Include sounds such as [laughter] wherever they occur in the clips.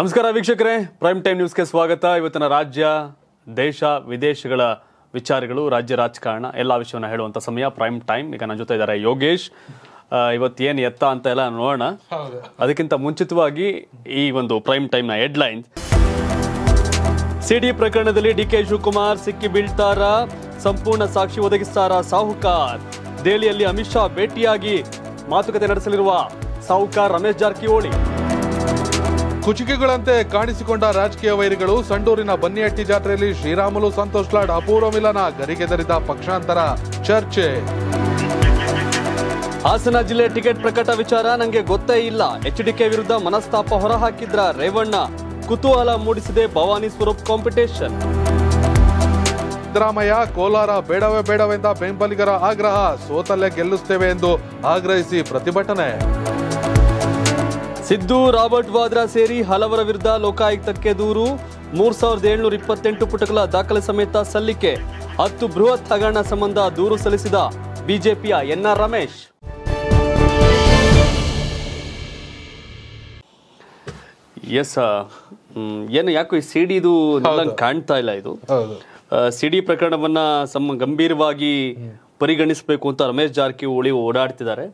ನಮಸ್ಕಾರ ವೀಕ್ಷಕರೇ prime time ನ್ಯೂಸ್ಗೆ ಸ್ವಾಗತ ಇವತ್ತಿನ ರಾಜ್ಯ ದೇಶ ವಿದೇಶಗಳ ವಿಚಾರಗಳು ರಾಜ್ಯ ರಾಜಕಾರಣ ಎಲ್ಲ ವಿಷಯವನ್ನು ಹೇಳುವಂತ ಸಮಯ ಪ್ರೈಮ್ ಟೈಮ್ ಈಗ ನನ್ನ ಜೊತೆ ಇದ್ದಾರೆ ಯೋಗೇಶ್ ಏನು ಎತ್ತ ಅಂತ ಎಲ್ಲ ನೋಡೋಣ ಅದಕ್ಕಿಂತ ಮುಂಚಿತವಾಗಿ ಈ ಒಂದು ಪ್ರೈಮ್ ಟೈಮ್ನ ಹೆಡ್ಲೈನ್ ಸಿಡಿ ಪ್ರಕರಣದಲ್ಲಿ ಡಿ ಕೆ ಶಿವಕುಮಾರ್ ಸಿಕ್ಕಿ ಬೀಳ್ತಾರ ಸಂಪೂರ್ಣ ಸಾಕ್ಷಿ ಒದಗಿಸ್ತಾರ ಸಾಹುಕಾರ್ ದೆಹಲಿಯಲ್ಲಿ ಅಮಿತ್ ಶಾ ಭೇಟಿಯಾಗಿ ಮಾತುಕತೆ ನಡೆಸಲಿರುವ ಸಾಹುಕಾರ್ ರಮೇಶ್ ಜಾರಕಿಹೊಳಿ ಕುಚಿಕೆಗಳಂತೆ ಕಾಣಿಸಿಕೊಂಡ ರಾಜಕೀಯ ವೈರಿಗಳು ಸಂಡೂರಿನ ಬನ್ನಿಹಟ್ಟಿ ಜಾತ್ರೆಯಲ್ಲಿ ಶ್ರೀರಾಮುಲು ಸಂತೋಷ್ ಲಾಡ್ ಅಪೂರ್ವ ಮಿಲನ ಗರಿಗೆದರಿದ ಪಕ್ಷಾಂತರ ಚರ್ಚೆ ಹಾಸನ ಜಿಲ್ಲೆ ಟಿಕೆಟ್ ಪ್ರಕಟ ವಿಚಾರ ನನಗೆ ಗೊತ್ತೇ ಇಲ್ಲ ಎಚ್ಡಿಕೆ ವಿರುದ್ಧ ಮನಸ್ತಾಪ ಹೊರಹಾಕಿದ್ರ ರೇವಣ್ಣ ಕುತೂಹಲ ಮೂಡಿಸಿದೆ ಭವಾನಿ ಸ್ವರೂಪ್ ಕಾಂಪಿಟೇಷನ್ ಸಿದ್ದರಾಮಯ್ಯ ಕೋಲಾರ ಬೇಡವೇ ಬೇಡವೆಂದ ಬೆಂಬಲಿಗರ ಆಗ್ರಹ ಸೋತಲ್ಲೇ ಗೆಲ್ಲಿಸುತ್ತೇವೆ ಎಂದು ಆಗ್ರಹಿಸಿ ಪ್ರತಿಭಟನೆ ಸಿದ್ದು ರಾಬರ್ಟ್ ವಾದ್ರಾ ಸೇರಿ ಹಲವರ ವಿರುದ್ಧ ಲೋಕಾಯುಕ್ತಕ್ಕೆ ದೂರು ಮೂರ್ ಸಾವಿರದ ಏಳ್ನೂರ ಇಪ್ಪತ್ತೆಂಟು ಪುಟಗಳ ದಾಖಲೆ ಸಮೇತ ಸಲ್ಲಿಕೆ ಹತ್ತು ಬೃಹತ್ ಹಗರಣ ಸಂಬಂಧ ದೂರು ಸಲ್ಲಿಸಿದ ಬಿಜೆಪಿಯ ಎನ್ಆರ್ ರಮೇಶ್ ಎಸ್ ಏನು ಯಾಕೋ ಈ ಸಿಡಿ ಇದು ಕಾಣ್ತಾ ಇಲ್ಲ ಇದು ಸಿಡಿ ಪ್ರಕರಣವನ್ನ ಸಮ ಗಂಭೀರವಾಗಿ ಪರಿಗಣಿಸಬೇಕು ಅಂತ ರಮೇಶ್ ಜಾರಕಿಹೊಳಿ ಓಡಾಡ್ತಿದ್ದಾರೆ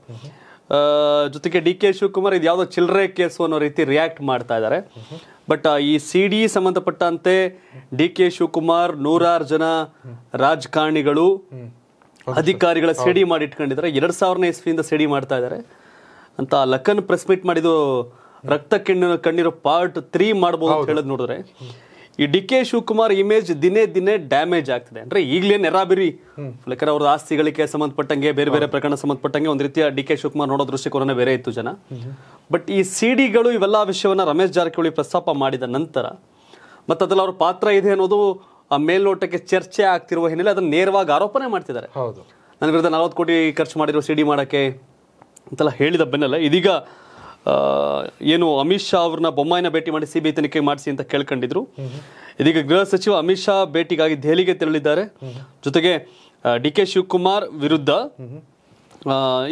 ಜೊತೆಗೆ ಡಿ ಕೆ ಶಿವಕುಮಾರ್ ಇದು ಯಾವುದೋ ಚಿಲ್ಲರೆ ಕೇಸು ಅನ್ನೋ ರೀತಿ ರಿಯಾಕ್ಟ್ ಮಾಡ್ತಾ ಇದ್ದಾರೆ ಬಟ್ ಈ ಸಿ ಡಿ ಸಂಬಂಧಪಟ್ಟಂತೆ ಡಿ ಕೆ ಶಿವಕುಮಾರ್ ನೂರಾರು ಜನ ರಾಜಕಾರಣಿಗಳು ಅಧಿಕಾರಿಗಳ ಸಿಡಿ ಮಾಡಿ ಇಟ್ಕೊಂಡಿದ್ದಾರೆ ಎರಡು ಸಾವಿರನೇ ಇಸ್ವಿಯಿಂದ ಸಿಡಿ ಮಾಡ್ತಾ ಇದ್ದಾರೆ ಅಂತ ಲಖನ್ ಪ್ರೆಸ್ ಮೀಟ್ ಮಾಡಿದ್ದು ರಕ್ತ ಕಣ್ಣಿನ ಕಣ್ಣಿರೋ ಪಾರ್ಟ್ ತ್ರೀ ಮಾಡ್ಬೋದು ಅಂತ ಹೇಳೋದು ನೋಡಿದ್ರೆ ಈ ಡಿ ಕೆ ಶಿವಕುಮಾರ್ ಇಮೇಜ್ ದಿನೇ ದಿನೇ ಡ್ಯಾಮೇಜ್ ಆಗ್ತಿದೆ ಅಂದ್ರೆ ಈಗಲೇ ನೆರಾಬಿರಿ ಲೆಕ್ಕರ ಅವ್ರ ಆಸ್ತಿಗಳಿಗೆ ಸಂಬಂಧಪಟ್ಟಂಗೆ ಬೇರೆ ಬೇರೆ ಪ್ರಕರಣ ಸಂಬಂಧಪಟ್ಟಂಗೆ ಒಂದ್ ರೀತಿಯ ಡಿ ಕೆ ಶಿವಕುಮಾರ್ ನೋಡೋ ದೃಷ್ಟಿಕೋನ ಬೇರೆ ಇತ್ತು ಜನ ಬಟ್ ಈ ಸಿಡಿಗಳು ಇವೆಲ್ಲ ವಿಷಯವನ್ನ ರಮೇಶ್ ಜಾರಕಿಹೊಳಿ ಪ್ರಸ್ತಾಪ ಮಾಡಿದ ನಂತರ ಮತ್ತೆ ಅದ್ರಲ್ಲಿ ಅವ್ರ ಪಾತ್ರ ಇದೆ ಅನ್ನೋದು ಆ ಮೇಲ್ನೋಟಕ್ಕೆ ಚರ್ಚೆ ಆಗ್ತಿರುವ ಹಿನ್ನೆಲೆ ಅದನ್ನ ನೇರವಾಗಿ ಆರೋಪನೆ ಮಾಡ್ತಿದ್ದಾರೆ ನನ್ನ ವಿರುದ್ಧ ನಲವತ್ತು ಕೋಟಿ ಖರ್ಚು ಮಾಡಿರೋ ಸಿಡಿ ಮಾಡಕ್ಕೆ ಅಂತೆಲ್ಲ ಹೇಳಿದ ಬೆನ್ನಲ್ಲ ಇದೀಗ ಏನು ಅಮಿತ್ ಶಾ ಅವ್ರನ್ನ ಬೊಮ್ಮಾಯಿನ ಭೇಟಿ ಮಾಡಿ ಸಿಬಿಐ ತನಿಖೆ ಮಾಡಿಸಿ ಅಂತ ಕೇಳ್ಕೊಂಡಿದ್ರು ಇದೀಗ ಗೃಹ ಸಚಿವ ಅಮಿತ್ ಶಾ ಭೇಟಿಗಾಗಿ ದೆಹಲಿಗೆ ತೆರಳಿದ್ದಾರೆ ಜೊತೆಗೆ ಡಿ ಕೆ ಶಿವಕುಮಾರ್ ವಿರುದ್ಧ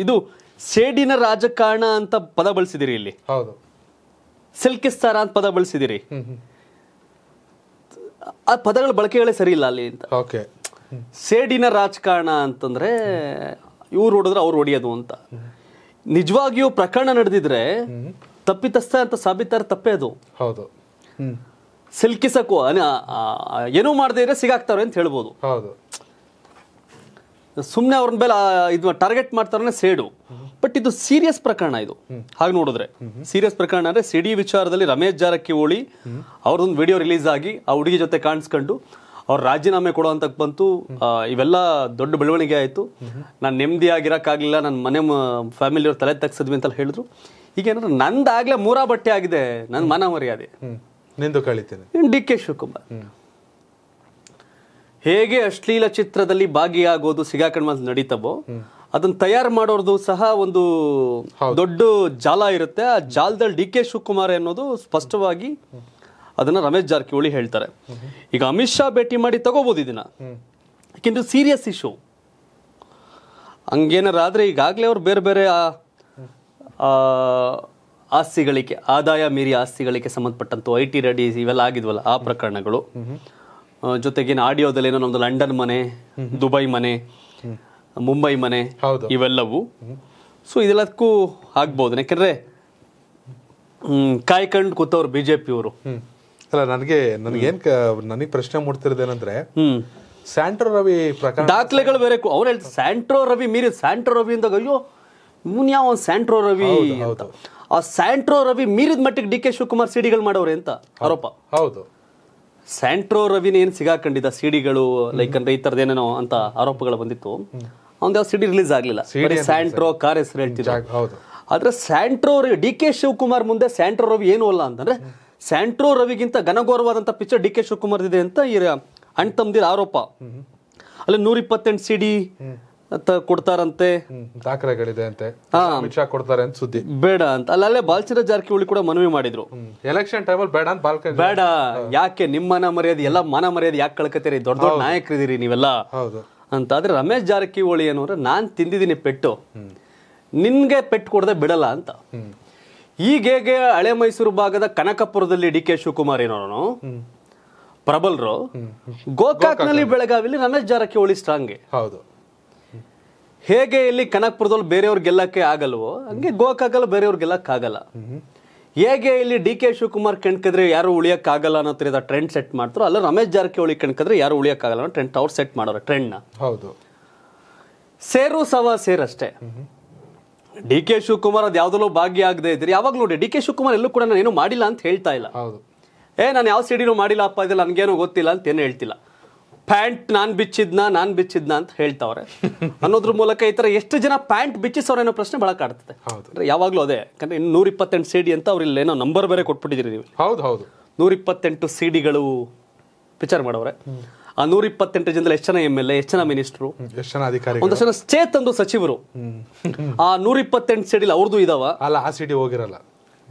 ಇದು ಸೇಡಿನ ರಾಜಕಾರಣ ಅಂತ ಪದ ಬಳಸಿದಿರಿ ಇಲ್ಲಿ ಸಿಲ್ಕಿಸ್ತಾರ ಅಂತ ಪದ ಬಳಸಿದಿರಿ ಆ ಪದಗಳ ಬಳಕೆಗಳೇ ಸರಿ ಇಲ್ಲ ಅಲ್ಲಿ ಅಂತ ಸೇಡಿನ ರಾಜಕಾರಣ ಅಂತಂದ್ರೆ ಇವ್ರು ಹೊಡೆದ್ರೆ ಅವ್ರು ಹೊಡೆಯೋದು ಅಂತ ನಿಜವಾಗಿಯೂ ಪ್ರಕರಣ ನಡೆದಿದ್ರೆ ತಪ್ಪಿತಸ್ಥ ಅಂತ ಸಾಬೀತಾರ ತಪ್ಪೇ ಅದು ಹೌದು ಸಿಲ್ಕಿಸಕು ಏನೂ ಮಾಡದೇ ಇದ್ರೆ ಸಿಗಾಕ್ತಾರೆ ಅಂತ ಹೇಳ್ಬೋದು ಹೌದು ಸುಮ್ಮನೆ ಅವ್ರ ಮೇಲೆ ಇದು ಟಾರ್ಗೆಟ್ ಮಾಡ್ತಾರನೆ ಸೇಡು ಬಟ್ ಇದು ಸೀರಿಯಸ್ ಪ್ರಕರಣ ಇದು ಹಾಗೆ ನೋಡಿದ್ರೆ ಸೀರಿಯಸ್ ಪ್ರಕರಣ ಅಂದ್ರೆ ಸಿಡಿ ವಿಚಾರದಲ್ಲಿ ರಮೇಶ್ ಜಾರಕಿಹೊಳಿ ಅವ್ರದೊಂದು ವಿಡಿಯೋ ರಿಲೀಸ್ ಆಗಿ ಆ ಹುಡುಗಿ ಜೊತೆ ಕಾಣಿಸ್ಕೊಂಡು ಅವ್ರ ರಾಜೀನಾಮೆ ಕೊಡುವಂತ ಬಂತು ಇವೆಲ್ಲ ದೊಡ್ಡ ಬೆಳವಣಿಗೆ ಆಯಿತು ನಾನು ನೆಮ್ಮದಿಯಾಗಿರೋಕ್ಕಾಗಲಿಲ್ಲ ನನ್ನ ಮನೆ ಫ್ಯಾಮಿಲಿ ಅವ್ರ ತಲೆ ತಗ್ಸಿದ್ವಿ ಅಂತ ಹೇಳಿದ್ರು ಈಗ ಏನಂದ್ರೆ ಆಗ್ಲೇ ಮೂರಾ ಬಟ್ಟೆ ಆಗಿದೆ ನನ್ನ ಮನ ಮರ್ಯಾದೆ ನಿಂದು ಕಳಿತೇನೆ ಡಿ ಕೆ ಶಿವಕುಮಾರ್ ಹೇಗೆ ಅಶ್ಲೀಲ ಚಿತ್ರದಲ್ಲಿ ಭಾಗಿಯಾಗೋದು ಸಿಗಾಕಣ್ಮ ನಡೀತವೋ ಅದನ್ನ ತಯಾರು ಮಾಡೋರ್ದು ಸಹ ಒಂದು ದೊಡ್ಡ ಜಾಲ ಇರುತ್ತೆ ಆ ಜಾಲದಲ್ಲಿ ಡಿ ಕೆ ಶಿವಕುಮಾರ್ ಅನ್ನೋದು ಸ್ಪಷ್ಟವಾಗಿ ಅದನ್ನ ರಮೇಶ್ ಜಾರಕಿಹೊಳಿ ಹೇಳ್ತಾರೆ ಈಗ ಅಮಿತ್ ಶಾ ಭೇಟಿ ಮಾಡಿ ತಗೋಬಹುದು ಇದನ್ನ ಯಾಕೆಂದ್ರೆ ಸೀರಿಯಸ್ ಇಶ್ಯೂ ಆದ್ರೆ ಈಗಾಗಲೇ ಅವ್ರು ಬೇರೆ ಬೇರೆ ಆಸ್ತಿಗಳಿಗೆ ಆದಾಯ ಮೀರಿ ಆಸ್ತಿಗಳಿಗೆ ಸಂಬಂಧಪಟ್ಟಂತ ಐ ಟಿ ರೆಡಿ ಇವೆಲ್ಲ ಆಗಿದ್ವಲ್ಲ ಆ ಪ್ರಕರಣಗಳು ಜೊತೆಗಿನ ಆಡಿಯೋದಲ್ಲಿ ಏನೋ ನಮ್ದು ಲಂಡನ್ ಮನೆ ದುಬೈ ಮನೆ ಮುಂಬೈ ಮನೆ ಇವೆಲ್ಲವೂ ಸೊ ಇದೆಲ್ಲದಕ್ಕೂ ಆಗ್ಬೋದು ಯಾಕೆಂದ್ರೆ ಕಾಯ್ಕೊಂಡು ಕೂತವ್ರು ಬಿ ಜೆ ಅಲ್ಲ ನನಗೆ ಏನ್ ನನಗೆ ಪ್ರಶ್ನೆ ಮೂಡ್ತಿರೋದೇನಂದ್ರೆ ಸ್ಯಾಂಟ್ರೋ ರವಿ ಪ್ರಕಾರ ದಾಖಲೆಗಳು ಬೇರೆ ಅವ್ರು ಹೇಳ್ತಾರೆ ಸ್ಯಾಂಟ್ರೋ ರವಿ ಮೀರಿ ಸ್ಯಾಂಟ್ರೋ ರವಿ ಅಂದಾಗ ಅಯ್ಯೋ ಇವನ್ ಯಾವ ಸ್ಯಾಂಟ್ರೋ ರವಿ ಆ ಸ್ಯಾಂಟ್ರೋ ರವಿ ಮೀರಿದ ಮಟ್ಟಿಗೆ ಡಿ ಕೆ ಶಿವಕುಮಾರ್ ಸಿಡಿಗಳು ಮಾಡೋರೆ ಅಂತ ಆರೋಪ ಹೌದು ಸ್ಯಾಂಟ್ರೋ ರವಿನ ಏನು ಸಿಗಾಕೊಂಡಿದ್ದ ಸಿಡಿಗಳು ಲೈಕ್ ಅಂದ್ರೆ ಈ ತರದ ಏನೇನೋ ಅಂತ ಆರೋಪಗಳು ಬಂದಿತ್ತು ಅವ್ನ್ ಯಾವ ಸಿಡಿ ರಿಲೀಸ್ ಆಗಲಿಲ್ಲ ಸ್ಯಾಂಟ್ರೋ ಕಾರ್ ಹೆಸರು ಹೇಳ್ತಿದ್ದ ಆದ್ರೆ ಸ್ಯಾಂಟ್ರೋ ಡಿ ಕೆ ಶಿವಕುಮಾರ್ ಮುಂದೆ ಸ್ಯಾಂಟ್ರೋ ರವಿ ಏನು ಅಲ್ಲ ಅಂತಂದ್ರೆ ಸ್ಯಾಂಟ್ರೋ ರವಿಗಿಂತ ಘನಘೋರವಾದಂಥ ಪಿಕ್ಚರ್ ಡಿ ಕೆ ಶಿವಕುಮಾರ್ ಇದೆ ಅಂತ ಈ ಅಣ್ಣ ತಮ್ಮದಿರ ಆರೋಪ ಅಲ್ಲಿ ನೂರ ಇಪ್ಪತ್ತೆಂಟು ಸಿ ಡಿ ಕೊಡ್ತಾರಂತೆ ದಾಖಲೆಗಳಿದೆ ಅಂತೆ ಕೊಡ್ತಾರೆ ಅಂತ ಸುದ್ದಿ ಬೇಡ ಅಂತ ಅಲ್ಲಲ್ಲೇ ಜಾರಕಿಹೊಳಿ ಕೂಡ ಮನವಿ ಮಾಡಿದ್ರು ಎಲೆಕ್ಷನ್ ಟೈಮಲ್ಲಿ ಬೇಡ ಅಂತ ಬಾಲ್ಕ ಬೇಡ ಯಾಕೆ ನಿಮ್ಮ ಮನ ಮರ್ಯಾದೆ ಎಲ್ಲ ಮನ ಮರ್ಯಾದೆ ಯಾಕೆ ಕಳ್ಕತ್ತೀರಿ ದೊಡ್ಡ ದೊಡ್ಡ ನಾಯಕರಿದ್ದೀರಿ ನೀವೆಲ್ಲ ಅಂತ ಆದ್ರೆ ರಮೇಶ್ ಜಾರಕಿಹೊಳಿ ಅಂದ್ರೆ ನಾನು ತಿಂದಿದ್ದೀನಿ ಪೆಟ್ಟು ನಿನ್ಗೆ ಪೆಟ್ಟು ಕೊಡದೆ ಬಿಡಲ್ಲ ಅಂತ ಹೇಗೆ ಹಳೆ ಮೈಸೂರು ಭಾಗದ ಕನಕಪುರದಲ್ಲಿ ಡಿ ಕೆ ಶಿವಕುಮಾರ್ ಏನೋನು ಪ್ರಬಲ್ರು ಗೋಕಾಕ್ನಲ್ಲಿ ಬೆಳಗಾವಿಲಿ ರಮೇಶ್ ಜಾರಕಿಹೊಳಿ ಸ್ಟ್ರಾಂಗ್ ಹೌದು ಹೇಗೆ ಇಲ್ಲಿ ಕನಕಪುರದಲ್ಲಿ ಬೇರೆಯವ್ರು ಗೆಲ್ಲಕ್ಕೆ ಆಗಲ್ವೋ ಹಂಗೆ ಗೋಕಾಕಲ್ಲಿ ಬೇರೆಯವ್ರು ಆಗಲ್ಲ ಹೇಗೆ ಇಲ್ಲಿ ಡಿ ಕೆ ಶಿವಕುಮಾರ್ ಕಣ್ಕದ್ರೆ ಯಾರು ಆಗಲ್ಲ ಅನ್ನೋ ಥರದ ಟ್ರೆಂಡ್ ಸೆಟ್ ಮಾಡ್ತಾರೋ ಅಲ್ಲ ರಮೇಶ್ ಜಾರಕಿಹೊಳಿ ಕಣ್ಕದ್ರೆ ಯಾರು ಉಳಿಯೋಕ್ಕಾಗಲ್ಲ ಅನ್ನೋ ಟ್ರೆಂಡ್ ಅವ್ರು ಸೆಟ್ ಮಾಡೋರು ಟ್ರೆಂಡ್ನ ಹೌದು ಸೇರು ಸವಾ ಸೇರಷ್ಟೇ ಡಿ ಕೆ ಶಿವಕುಮಾರ್ ಅದು ಯಾವ್ದಲ್ಲೂ ಭಾಗ್ಯ ಇದ್ರಿ ಯಾವಾಗ ನೋಡಿ ಡಿ ಕೆ ಶಿವಕುಮಾರ್ ಎಲ್ಲೂ ಕೂಡ ನಾನೇನು ಮಾಡಿಲ್ಲ ಅಂತ ಹೇಳ್ತಾ ಇಲ್ಲ ಹೌದು ಏ ನಾನು ಯಾವ ಸಿಡಿನೂ ಮಾಡಿಲ್ಲ ಅಪ್ಪ ಇದೆಲ್ಲ ನನಗೇನು ಗೊತ್ತಿಲ್ಲ ಅಂತ ಏನು ಹೇಳ್ತಿಲ್ಲ ಪ್ಯಾಂಟ್ ನಾನು ಬಿಚ್ಚಿದ್ನ ನಾನು ಬಿಚ್ಚಿದ್ನ ಅಂತ ಹೇಳ್ತಾವ್ರೆ ಅನ್ನೋದ್ರ ಮೂಲಕ ಈ ಥರ ಎಷ್ಟು ಜನ ಪ್ಯಾಂಟ್ ಬಿಚ್ಚಿಸೋರು ಏನೋ ಪ್ರಶ್ನೆ ಬಹಳ ಕಾಡ್ತದೆ ಯಾವಾಗಲೂ ಅದೇ ಯಾಕಂದ್ರೆ ಇನ್ನು ನೂರ ಇಪ್ಪತ್ತೆಂಟು ಸಿಡಿ ಅಂತ ಅವ್ರು ಏನೋ ನಂಬರ್ ಬೇರೆ ಕೊಟ್ಬಿಟ್ಟಿದ್ದೀರಿ ನೀವು ಹೌದು ಹೌದು ನೂರ ಇಪ್ಪತ್ತೆಂಟು ಸಿಡಿಗಳು ಪಿಕ್ಚರ್ ಮಾಡವ್ರೆ ಆ ನೂರ ಇಪ್ಪತ್ತೆಂಟು ಜನದಲ್ಲಿ ಎಷ್ಟು ಜನ ಎಂ ಎಲ್ ಎ ಎಷ್ಟು ಜನ ಮಿನಿಸ್ಟ್ರು ಎಷ್ಟು ಜನ ಅಧಿಕಾರಿ ಒಂದಷ್ಟು ಜನ ಸ್ಟೇತ್ ಸಚಿವರು ಆ ನೂರ ಇಪ್ಪತ್ತೆಂಟು ಸೀಡಿಲ್ ಅವ್ರದ್ದು ಇದಾವ ಅಲ್ಲ ಆ ಸಿಡಿ ಹೋಗಿರಲ್ಲ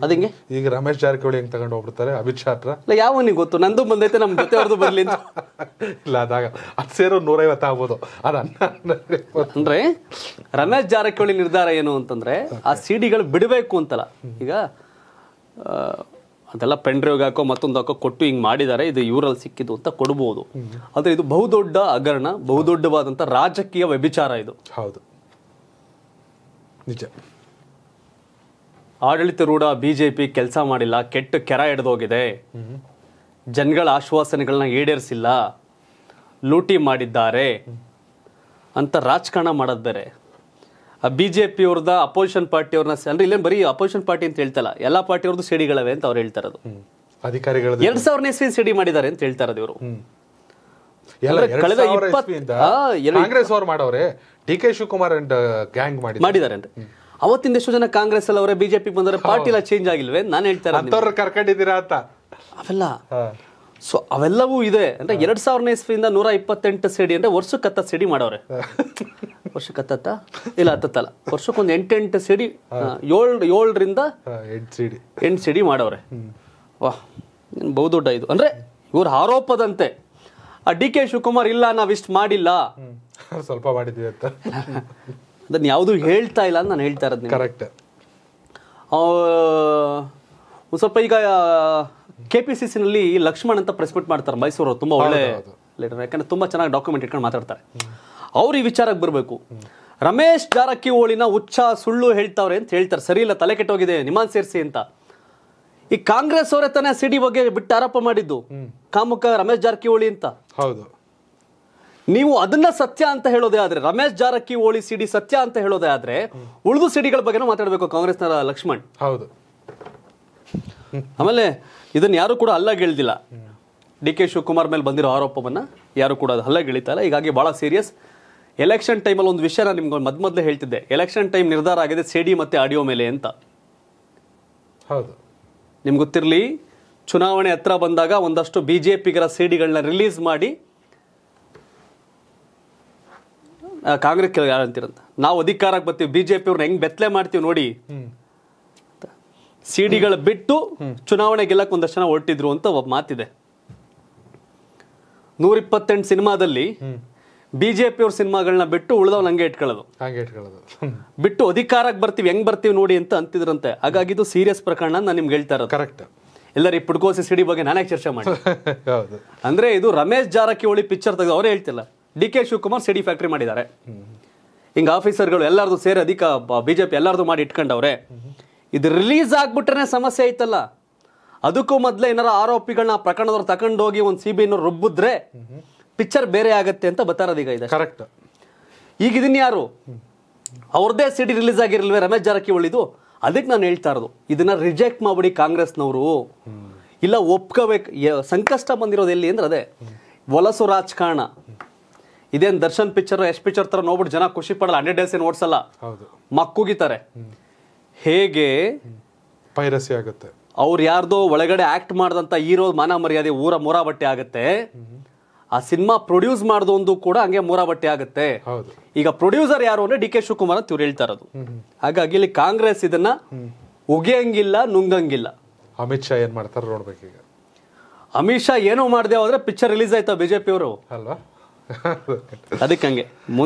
ಅದಂಗೆ ಈಗ ರಮೇಶ್ ಜಾರಕಿಹೊಳಿ ಹೆಂಗ್ ತಗೊಂಡು ಹೋಗ್ಬಿಡ್ತಾರೆ ಅಮಿತ್ ಶಾ ಹತ್ರ ಇಲ್ಲ ಯಾವ ನಿಂಗೆ ಗೊತ್ತು ನಂದು ಬಂದೈತೆ ನಮ್ಮ ಜೊತೆ ಅವ್ರದ್ದು ಬರ್ಲಿ [laughs] ಇಲ್ಲ ಅದಾಗ ಅದು ಸೇರೋ ಐವತ್ತು ಆಗ್ಬೋದು ಅದ ಅಂದ್ರೆ ರಮೇಶ್ ಜಾರಕಿಹೊಳಿ ನಿರ್ಧಾರ ಏನು ಅಂತಂದ್ರೆ ಆ ಸಿಡಿಗಳು ಬಿಡಬೇಕು ಅಂತಲ್ಲ ಈಗ ಅದೆಲ್ಲ ಪೆಂಡ್ರೈವ್ಗೆ ಹಾಕೋ ಮತ್ತೊಂದು ಹಾಕೋ ಕೊಟ್ಟು ಹಿಂಗೆ ಮಾಡಿದ್ದಾರೆ ಇದು ಇವರಲ್ಲಿ ಸಿಕ್ಕಿದ್ದು ಅಂತ ಕೊಡ್ಬೋದು ಆದರೆ ಇದು ಬಹುದೊಡ್ಡ ಹಗರಣ ಬಹುದೊಡ್ಡವಾದಂಥ ರಾಜಕೀಯ ವ್ಯಭಿಚಾರ ಇದು ಹೌದು ನಿಜ ಆಡಳಿತರೂಢ ಬಿ ಜೆ ಪಿ ಕೆಲಸ ಮಾಡಿಲ್ಲ ಕೆಟ್ಟು ಕೆರ ಹೋಗಿದೆ ಜನಗಳ ಆಶ್ವಾಸನೆಗಳನ್ನ ಈಡೇರಿಸಿಲ್ಲ ಲೂಟಿ ಮಾಡಿದ್ದಾರೆ ಅಂತ ರಾಜಕಾರಣ ಮಾಡೋದು ಬೇರೆ ಬಿ ಜೆ ಪಿ ಅವ್ರದ ಅಪೋಸಿಷನ್ ಪಾರ್ಟಿಯವ್ರನ್ನ ಅಂದ್ರೆ ಇಲ್ಲೇನು ಬರೀ ಅಪೋಸಿಷನ್ ಪಾರ್ಟಿ ಅಂತ ಹೇಳ್ತಲ್ಲ ಎಲ್ಲ ಪಾರ್ಟಿಯವ್ರದ್ದು ಸಿಡಿಗಳವೆ ಅಂತ ಅವ್ರು ಹೇಳ್ತಾ ಇರೋದು ಅಧಿಕಾರಿಗಳು ಎರಡ್ ಸಾವಿರನೇ ಇಸ್ವಿ ಸಿಡಿ ಮಾಡಿದ್ದಾರೆ ಅಂತ ಹೇಳ್ತಾ ಇರೋದು ಇವರು ಕಳೆದ ಕಾಂಗ್ರೆಸ್ ಅವ್ರು ಮಾಡವ್ರೆ D K Shivakumar and gang ಮಾಡಿದ್ದಾರೆ ಅಂತ ಅವತ್ತಿಂದ ಎಷ್ಟು ಜನ ಕಾಂಗ್ರೆಸ್ ಅಲ್ಲಿ ಅವರೇ ಬಿಜೆಪಿ ಬಂದರೆ ಪಾರ್ಟಿ ಎಲ್ಲ ಚೇಂಜ್ ಆಗಿಲ್ವೇ ನಾನು ಹೇಳ್ತಾರೆ ಕರ್ಕೊಂಡಿದ್ದೀರಾ ಅಂತ ಅವೆಲ್ಲ ಸೊ ಅವೆಲ್ಲವೂ ಇದೆ ಅಂದ್ರೆ ಎರಡ್ ಸಾವಿರನೇ ಇಸ್ವಿಯಿಂದ ನೂರ ಇಪ್ಪತ್ತೆಂಟು ಸಿಡಿ ಅಂದ್ರೆ ವರ್ಷಕ್ಕೆ ಹತ್ತ ಸಿಡಿ ಮಾಡವ್ರೆ ವರ್ಷಕ್ಕೆ ಹತ್ತತ್ತ ಇಲ್ಲ ಹತ್ತತ್ತಲ್ಲ ವರ್ಷಕ್ಕೊಂದು ಎಂಟೆಂಟು ಸಿಡಿ ಏಳು ಏಳರಿಂದ ಎಂಟು ಸಿಡಿ ಎಂಟು ಸಿಡಿ ಮಾಡವ್ರೆ ವಾಹ್ ಬಹುದೊಡ್ಡ ಇದು ಅಂದ್ರೆ ಇವ್ರ ಆರೋಪದಂತೆ ಆ ಡಿ ಕೆ ಶಿವಕುಮಾರ್ ಇಲ್ಲ ನಾವು ಇಷ್ಟು ಮಾಡಿಲ್ಲ [laughs] ಸ್ವಲ್ಪ ಮಾಡಿದ್ವಿ ಅಂತ [laughs] ಅದನ್ನು ಯಾವುದು ಹೇಳ್ತಾ ಇಲ್ಲ ಅಂತ ನಾನು ಹೇಳ್ತಾ ಇರೋದು ಕರೆಕ್ಟ್ ಸ್ವಲ್ಪ ಈಗ ಕೆ ಪಿ ಸಿ ಸಿನಲ್ಲಿ ಲಕ್ಷ್ಮಣ್ ಅಂತ ಪ್ರೆಸ್ ಮಾಡ್ತಾರೆ ಮೈಸೂರು ತುಂಬ ಒಳ್ಳೆ ಲೀಡರ್ ಯಾಕಂದ್ರೆ ತುಂಬಾ ಚೆನ್ನಾಗಿ ಡಾಕ್ಯುಮೆಂಟ್ ಇಟ್ಕೊಂಡು ಮಾತಾಡ್ತಾರೆ ಅವ್ರು ಈ ವಿಚಾರಕ್ಕೆ ಬರಬೇಕು ರಮೇಶ್ ಜಾರಕಿಹೊಳಿನ ಹುಚ್ಚ ಸುಳ್ಳು ಹೇಳ್ತಾವ್ರೆ ಅಂತ ಹೇಳ್ತಾರೆ ಸರಿ ಇಲ್ಲ ತಲೆ ಕೆಟ್ಟೋಗಿದೆ ನಿಮಾನ್ ಸೇರಿಸಿ ಅಂತ ಈ ಕಾಂಗ್ರೆಸ್ ಅವರೇ ತಾನೇ ಸಿಡಿ ಬಗ್ಗೆ ಬಿಟ್ಟು ಆರೋಪ ಮಾಡಿದ್ದು ಕಾಮುಖ ರಮೇಶ್ ಜಾರಕಿಹೊಳಿ ಅಂತ ಹೌದು ನೀವು ಅದನ್ನ ಸತ್ಯ ಅಂತ ಹೇಳೋದೇ ಆದ್ರೆ ರಮೇಶ್ ಜಾರಕಿಹೊಳಿ ಸಿಡಿ ಸತ್ಯ ಅಂತ ಹೇಳೋದೇ ಆದ್ರೆ ಉಳಿದು ಸಿಡಿಗಳ ಬಗ್ಗೆ ಮಾತಾಡಬೇಕು ಕಾಂಗ್ರೆಸ್ನ ಲಕ್ಷ್ಮಣ್ ಹೌದು ಆಮೇಲೆ ಇದನ್ನ ಯಾರು ಕೂಡ ಗೆಳ್ದಿಲ್ಲ ಡಿ ಕೆ ಶಿವಕುಮಾರ್ ಮೇಲೆ ಬಂದಿರೋ ಆರೋಪವನ್ನ ಯಾರು ಕೂಡ ಗೆಳಿತಾ ಇಲ್ಲ ಹೀಗಾಗಿ ಬಹಳ ಸೀರಿಯಸ್ ಎಲೆಕ್ಷನ್ ಟೈಮಲ್ಲಿ ಒಂದು ವಿಷಯ ನಾನು ನಿಮ್ಗೆ ಮದ್ ಹೇಳ್ತಿದ್ದೆ ಎಲೆಕ್ಷನ್ ಟೈಮ್ ನಿರ್ಧಾರ ಆಗಿದೆ ಸಿಡಿ ಮತ್ತು ಆಡಿಯೋ ಮೇಲೆ ಅಂತ ಹೌದು ನಿಮ್ಗೆ ಗೊತ್ತಿರಲಿ ಚುನಾವಣೆ ಹತ್ರ ಬಂದಾಗ ಒಂದಷ್ಟು ಬಿ ಜೆ ಪಿಗರ ಡಿಗಳನ್ನ ರಿಲೀಸ್ ಮಾಡಿ ಕಾಂಗ್ರೆಸ್ ಕೆಲ ಅಂತಿರಂತ ನಾವು ಅಧಿಕಾರಕ್ಕೆ ಬರ್ತೀವಿ ಬಿ ಜೆ ಪಿಯವ್ರನ್ನ ಹೆಂಗೆ ಬೆತ್ತಲೆ ಮಾಡ್ತೀವಿ ನೋಡಿ ಸಿಡಿಗಳು ಬಿಟ್ಟು ಚುನಾವಣೆ ಗೆಲ್ಲಕ್ಕೆ ಒಂದಷ್ಟು ಜನ ಹೊರಟಿದ್ರು ಅಂತ ಮಾತಿದೆ ನೂರಿಪ್ಪತ್ತೆಂಟು ಸಿನಿಮಾದಲ್ಲಿ ಬಿಜೆಪಿ ಅವ್ರ ಸಿನಿಮಾಗಳನ್ನ ಬಿಟ್ಟು ಉಳಿದವ್ ಹಂಗೆ ಇಟ್ಕೊಳ್ಳೋದು ಹಂಗೆ ಇಟ್ಕೊಳ್ಳೋದು ಬಿಟ್ಟು ಅಧಿಕಾರಕ್ಕೆ ಬರ್ತೀವಿ ಹೆಂಗ್ ಬರ್ತೀವಿ ನೋಡಿ ಅಂತ ಅಂತಿದ್ರಂತೆ ಹಾಗಾಗಿ ಇದು ಸೀರಿಯಸ್ ಪ್ರಕರಣ ನಾನು ನಿಮ್ಗೆ ಹೇಳ್ತಾ ಇರೋದು ಕರೆಕ್ಟ್ ಎಲ್ಲರೂ ಈ ಪುಡ್ಕೋಸಿ ಸಿಡಿ ಬಗ್ಗೆ ನಾನೇ ಚರ್ಚೆ ಮಾಡಿ [laughs] ಅಂದ್ರೆ ಇದು ರಮೇಶ್ ಜಾರಕಿಹೊಳಿ ಪಿಕ್ಚರ್ ತೆಗೆದು ಅವರೇ ಹೇಳ್ತಿಲ್ಲ D K Shivakumar CD factory ಮಾಡಿದ್ದಾರೆ ಹಿಂಗ ಆಫೀಸರ್ಗಳು ಎಲ್ಲಾರ್ದು ಸೇರಿ ಅಧಿಕ ಬಿಜೆಪಿ ಎಲ್ಲಾರ್ದು ಮಾಡಿ ಇಟ್ಕೊಂಡವ್ರೆ ಇದು ರಿಲೀಸ್ ಆಗ್ಬಿಟ್ರೆ ಸಮಸ್ಯೆ ಐತಲ್ಲ ಅದಕ್ಕೂ ಮೊದ್ಲೇ ಏನಾರ ಆರೋಪಿಗಳನ್ನ ಪ್ರಕರಣದವ್ರು ಹೋಗಿ ಒಂದು ಸಿ ಬಿ ರುಬ್ಬಿದ್ರೆ ಪಿಕ್ಚರ್ ಬೇರೆ ಆಗತ್ತೆ ಅಂತ ಬತ್ತಾರದೀಗ ಇದೆ ಕರೆಕ್ಟ್ ಈಗ ಇದನ್ನ ಯಾರು ಅವ್ರದ್ದೇ ಸಿಡಿ ರಿಲೀಸ್ ಆಗಿರಲ್ವೇ ರಮೇಶ್ ಜಾರಕಿಹೊಳಿದು ಅದಕ್ಕೆ ನಾನು ಹೇಳ್ತಾ ಇರೋದು ಇದನ್ನ ರಿಜೆಕ್ಟ್ ಮಾಡ್ಬಿಡಿ ಕಾಂಗ್ರೆಸ್ನವರು ಇಲ್ಲ ಒಪ್ಕೋಬೇಕು ಸಂಕಷ್ಟ ಬಂದಿರೋದು ಎಲ್ಲಿ ಅಂದ್ರೆ ಅದೇ ವಲಸು ರಾಜಕಾರಣ ಇದೇನು ದರ್ಶನ್ ಪಿಕ್ಚರ್ ಎಷ್ಟು ಪಿಕ್ಚರ್ ತರ ನೋಡ್ಬಿಟ್ಟು ಜನ ಖುಷಿ ಪಡಲ್ಲ ಹಂಡ್ರೆಡ್ ಡೇಸ್ ಏನು ಓಡಿಸಲ್ಲ ಮಕ್ಕುಗಿತಾರೆ ಹೇಗೆ ಪೈರಸಿ ಆಗುತ್ತೆ ಅವ್ರು ಯಾರ್ದೋ ಒಳಗಡೆ ಆಕ್ಟ್ ಮಾಡಿದಂತ ಹೀರೋ ಮಾನ ಮರ್ಯಾದೆ ಊರ ಮೊರಾ ಬಟ್ಟೆ ಆಗುತ್ತೆ ಆ ಸಿನಿಮಾ ಪ್ರೊಡ್ಯೂಸ್ ಮಾಡಿದೊಂದು ಕೂಡ ಹಂಗೆ ಮೂರಾಬಟ್ಟೆ ಆಗುತ್ತೆ ಈಗ ಪ್ರೊಡ್ಯೂಸರ್ ಯಾರು ಅಂದ್ರೆ ಡಿ ಕೆ ಶಿವಕುಮಾರ್ ಅಂತ ಇವ್ರು ಹೇಳ್ತಾ ಇರೋದು ಹಾಗಾಗಿ ಇಲ್ಲಿ ಕಾಂಗ್ರೆಸ್ ಇದನ್ನ ಉಗಿಯಂಗಿಲ್ಲ ನುಂಗಂಗಿಲ್ಲ ಅಮಿತ್ ಶಾ ಏನ್ ಮಾಡ್ತಾರೆ ನೋಡ್ಬೇಕೀಗ ಅಮಿತ್ ಶಾ ಏನೋ ಮಾಡಿದೆ ಹೋದ್ರೆ ಪಿಕ್ಚರ್ ರಿಲೀಸ್ ಆಯ್ತಾ ಬಿಜೆಪಿ ಅವರು ಅಲ್ವಾ ಅದಕ್ಕೆ ಹಂಗೆ